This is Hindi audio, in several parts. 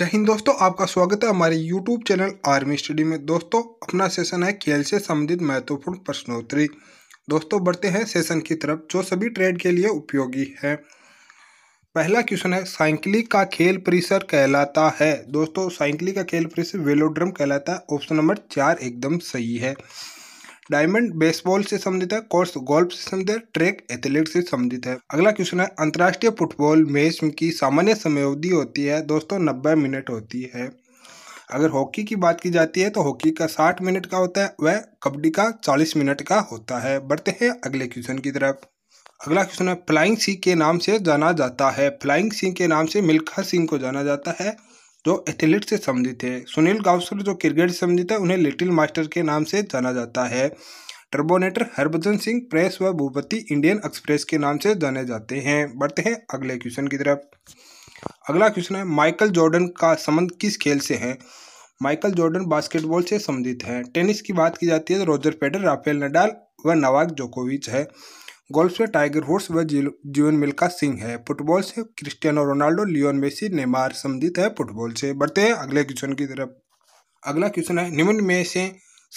जय हिंद दोस्तों आपका स्वागत है हमारे YouTube चैनल आर्मी स्टडी में दोस्तों अपना सेशन है खेल से संबंधित महत्वपूर्ण प्रश्नोत्तरी दोस्तों बढ़ते हैं सेशन की तरफ जो सभी ट्रेड के लिए उपयोगी है पहला क्वेश्चन है साइकिली का खेल परिसर कहलाता है दोस्तों साइकिली का खेल परिसर वेलोड्रम कहलाता है ऑप्शन नंबर चार एकदम सही है डायमंड बेसबॉल से संबंधित है कोर्स गोल्फ से संबंधित है ट्रैक एथलीट से संबंधित है अगला क्वेश्चन है अंतर्राष्ट्रीय फुटबॉल मैच की सामान्य समय अवधि होती है दोस्तों नब्बे मिनट होती है अगर हॉकी की बात की जाती है तो हॉकी का साठ मिनट का होता है वह कबड्डी का चालीस मिनट का होता है बढ़ते हैं अगले क्वेश्चन की तरफ अगला क्वेश्चन है फ्लाइंग सिंह के नाम से जाना जाता है फ्लाइंग सिंह के नाम से मिल्खा सिंह को जाना जाता है जो एथलीट से संबंधित है सुनील गावस्कर जो क्रिकेट से संबंधित है उन्हें लिटिल मास्टर के नाम से जाना जाता है टर्बोनेटर हरभजन सिंह प्रेस व भूपति इंडियन एक्सप्रेस के नाम से जाने जाते हैं बढ़ते हैं अगले क्वेश्चन की तरफ अगला क्वेश्चन है माइकल जॉर्डन का संबंध किस खेल से है माइकल जॉर्डन बास्केटबॉल से संबंधित है टेनिस की बात की जाती है तो रोजर फेडर राफेल नडाल व नवाक जोकोविच है गोल्फ से टाइगर वुड्स व जीवन मिल्का सिंह है फुटबॉल से Cristiano Ronaldo Lionel Messi Neymar संबंधित है फुटबॉल से बढ़ते हैं अगले क्वेश्चन की तरफ अगला क्वेश्चन है निम्न में से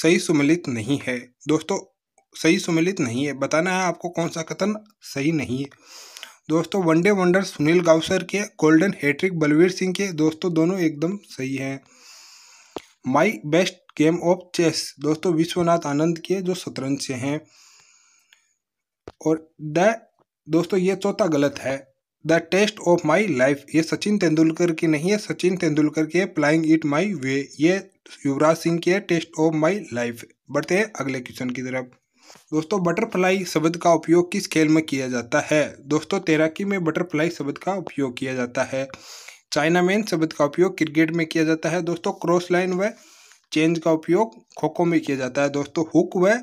सही सुमिलित नहीं है दोस्तों सही सुमिलित नहीं है बताना है आपको कौन सा कथन सही नहीं है दोस्तों वनडे वंडर सुनील गावसर के गोल्डन हैट्रिक बलवीर सिंह के दोस्तों दोनों एकदम सही हैं my best game of chess दोस्तों विश्वनाथ आनंद के जो शतरंज से हैं और द दोस्तों ये चौथा गलत है the test of my life ये सचिन तेंदुलकर की नहीं है सचिन तेंदुलकर की है प्लाइंग इट माई वे ये युवराज सिंह की है टेस्ट ऑफ माई लाइफ बढ़ते हैं अगले क्वेश्चन की तरफ दोस्तों बटरफ्लाई शब्द का उपयोग किस खेल में किया जाता है दोस्तों तैराकी में बटरफ्लाई शब्द का उपयोग किया जाता है चाइना मैन शब्द का उपयोग क्रिकेट में किया जाता है दोस्तों क्रॉस लाइन व चेंज का उपयोग खो खो में किया जाता है दोस्तों हुक व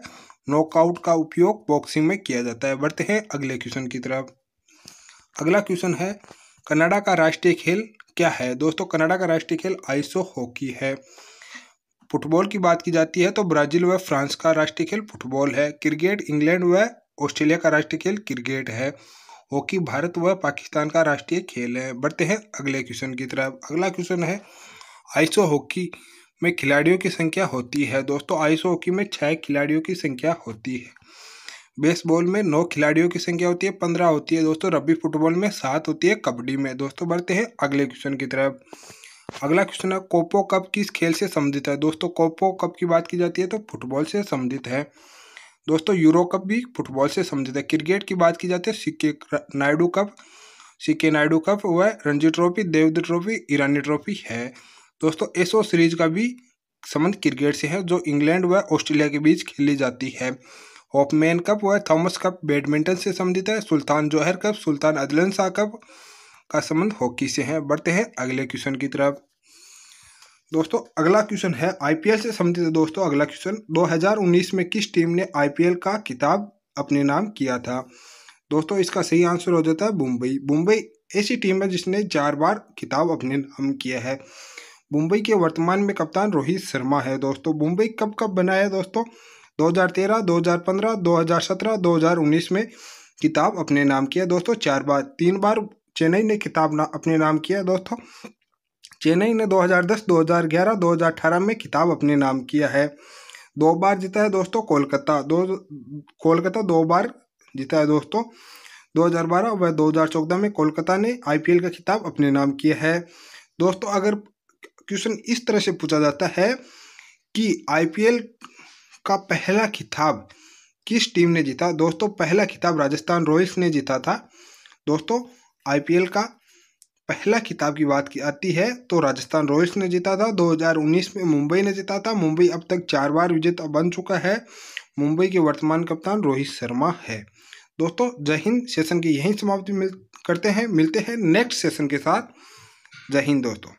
नॉकआउट का उपयोग बॉक्सिंग में किया जाता है बढ़ते हैं अगले क्वेश्चन की तरफ अगला क्वेश्चन है कनाडा का राष्ट्रीय खेल क्या है दोस्तों कनाडा का राष्ट्रीय खेल आइसो हॉकी है फुटबॉल की बात की जाती है तो ब्राजील व फ्रांस का राष्ट्रीय खेल फुटबॉल है क्रिकेट इंग्लैंड व ऑस्ट्रेलिया का राष्ट्रीय खेल क्रिकेट है हॉकी भारत व पाकिस्तान का राष्ट्रीय खेल है बढ़ते हैं अगले क्वेश्चन की तरफ अगला क्वेश्चन है आइसो हॉकी में खिलाड़ियों की संख्या होती है दोस्तों आइस हॉकी में छः खिलाड़ियों की संख्या होती है बेसबॉल में नौ खिलाड़ियों की संख्या होती है पंद्रह होती है दोस्तों रबी फुटबॉल में सात होती है कबड्डी में दोस्तों बढ़ते हैं अगले क्वेश्चन की तरफ अगला क्वेश्चन है कोपो कप किस खेल से संबंधित है दोस्तों कोपो कप की बात की जाती है तो फुटबॉल से संबंधित है दोस्तों यूरो कप भी फुटबॉल से संबंधित है क्रिकेट की बात की जाती है सिक्के नायडू कप सिक्के नायडू कप वह Ranji trophy Deodhar trophy Irani trophy है दोस्तों एसओ सीरीज का भी संबंध क्रिकेट से है जो इंग्लैंड व ऑस्ट्रेलिया के बीच खेली जाती है होपमैन कप व थॉमस कप बैडमिंटन से संबंधित है Sultan Johor cup Sultan Azlan Shah cup का संबंध हॉकी से है बढ़ते हैं अगले क्वेश्चन की तरफ दोस्तों अगला क्वेश्चन है आईपीएल से संबंधित है दोस्तों अगला क्वेश्चन 2019 में किस टीम ने आईपीएल का किताब अपने नाम किया था दोस्तों इसका सही आंसर हो जाता है मुंबई मुंबई ऐसी टीम है जिसने चार बार किताब अपने नाम किया है मुंबई के वर्तमान में कप्तान रोहित शर्मा है दोस्तों मुंबई कब कब बना है दोस्तों 2013, 2015, 2017, 2019 में किताब अपने नाम किया दोस्तों चार बार तीन बार चेन्नई ने किताब ना, अपने नाम किया दोस्तों चेन्नई ने 2010, 2011, 2018 में किताब अपने नाम किया है दो बार जीता है दोस्तों कोलकाता दो कोलकाता दो बार जीता है दोस्तों 2012 व 2014 में कोलकाता ने आईपीएल का खिताब अपने नाम किया है दोस्तों अगर क्वेश्चन इस तरह से पूछा जाता है कि आईपीएल का पहला खिताब किस टीम ने जीता दोस्तों पहला खिताब राजस्थान रॉयल्स ने जीता था दोस्तों आईपीएल का पहला खिताब की बात की आती है तो राजस्थान रॉयल्स ने जीता था 2019 में मुंबई ने जीता था मुंबई अब तक चार बार विजेता बन चुका है मुंबई के वर्तमान कप्तान रोहित शर्मा है दोस्तों जय हिंद सेशन की यहीं समाप्ति मिल करते हैं मिलते हैं नेक्स्ट सेशन के साथ जय हिंद दोस्तों